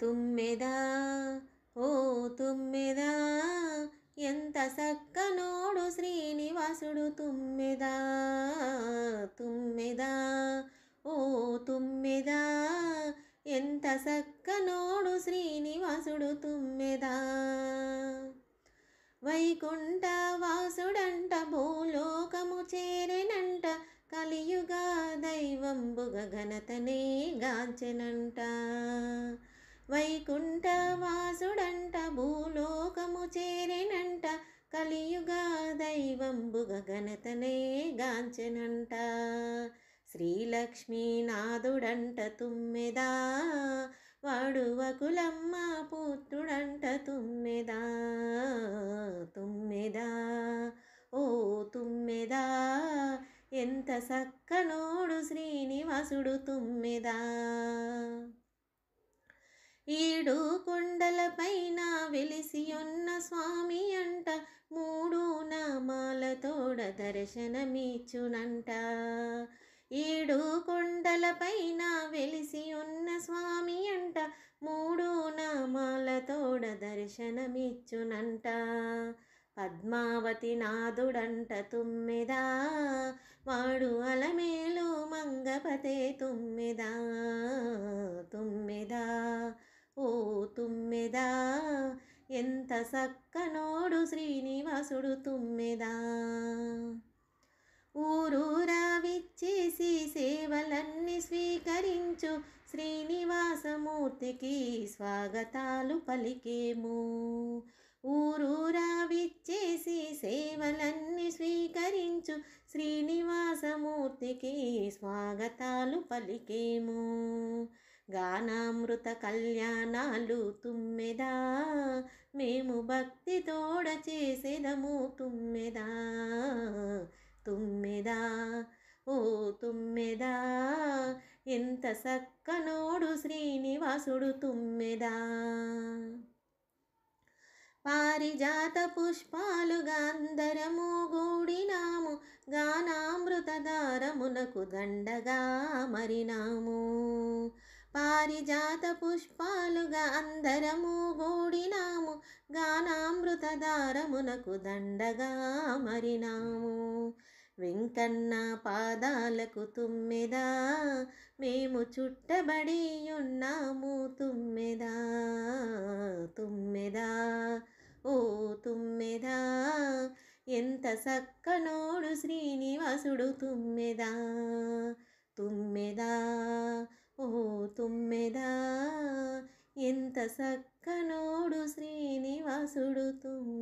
తుమ్మెదా ఓ తుమ్మెదా ఎంత సక్కనోడు శ్రీనివాసుడు తుమ్మెదా తుమ్మెదా ఓ తుమ్మెదా ఎంత సక్కనోడు శ్రీనివాసుడు తుమ్మెదా వైకుంఠ వాసుడంట భూలోకము చేరెనంట కలియుగా దైవంబుగ ఘనతనే గాంచెనంట వైకుంఠవాసుడంట భూలోకము చేరినంట కలియుగా దైవంబు గగనతనే గాంచెనంట శ్రీలక్ష్మీనాథుడంట తుమ్మెదా వడువకులమ్మ పుత్రుడంట తుమ్మెదా తుమ్మెదా ఓ తుమ్మెదా ఎంత సక్కనోడు శ్రీనివాసుడు తుమ్మెదా స్వామి అంట మూడు నామాలతోడ దర్శనమిచ్చునంట ఏడు కొండలపైన వెలిసి ఉన్న స్వామి అంట మూడు నామాలతోడ దర్శనమిచ్చునంట పద్మావతి నాదుడంట తుమ్మిదా వాడు అలమేలు మంగపతే తుమ్మిదా సక్కనోడు శ్రీనివాసుడు తుమ్మెదా ఊరూరా విచ్చేసి సేవలన్నీ స్వీకరించు శ్రీనివాసమూర్తికి స్వాగతాలు పలికేము ఊరూరా విచ్చేసి సేవలన్నీ స్వీకరించు శ్రీనివాసమూర్తికి స్వాగతాలు పలికేము గానామృత కళ్యాణాలు తుమ్మెదా మేము భక్తి తోడ చేసేదము తుమ్మెదా తుమ్మెదా ఓ తుమ్మెదా ఎంత సక్కనోడు శ్రీనివాసుడు తుమ్మెదా పారిజాత పుష్పాలు గాంధరము గూడినాము దారమునకు దండగా మరినాము పారిజాత పుష్పాలుగా అందరము గూడినాము గానామృతధారమునకు దండగా మరినాము వెంకన్న పాదాలకు తుమ్మెదా మేము చుట్టబడి ఉన్నాము తుమ్మెదా తుమ్మెదా ఓ తుమ్మెదా ఎంత సక్కనోడు శ్రీనివాసుడు తుమ్మెదా తుమ్మెదా తుమ్మెదా ఎంత సక్కనోడు శ్రీనివాసుడు తుమ్మె